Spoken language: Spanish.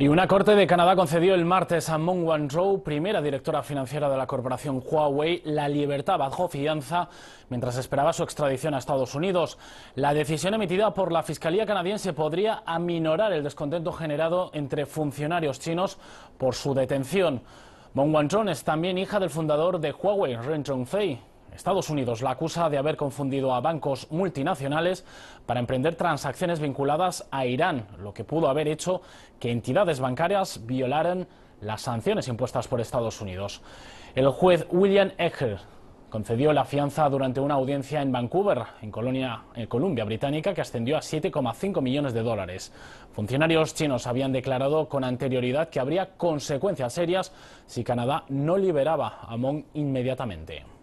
Y una corte de Canadá concedió el martes a Meng Wanzhou, primera directora financiera de la corporación Huawei, la libertad bajo fianza mientras esperaba su extradición a Estados Unidos. La decisión emitida por la Fiscalía canadiense podría aminorar el descontento generado entre funcionarios chinos por su detención. Meng Wanzhou es también hija del fundador de Huawei, Ren Zhengfei. Estados Unidos la acusa de haber confundido a bancos multinacionales para emprender transacciones vinculadas a Irán, lo que pudo haber hecho que entidades bancarias violaran las sanciones impuestas por Estados Unidos. El juez William Eger concedió la fianza durante una audiencia en Vancouver, en, Colombia Columbia Británica, que ascendió a 7,5 millones de dólares. Funcionarios chinos habían declarado con anterioridad que habría consecuencias serias si Canadá no liberaba a Mong inmediatamente.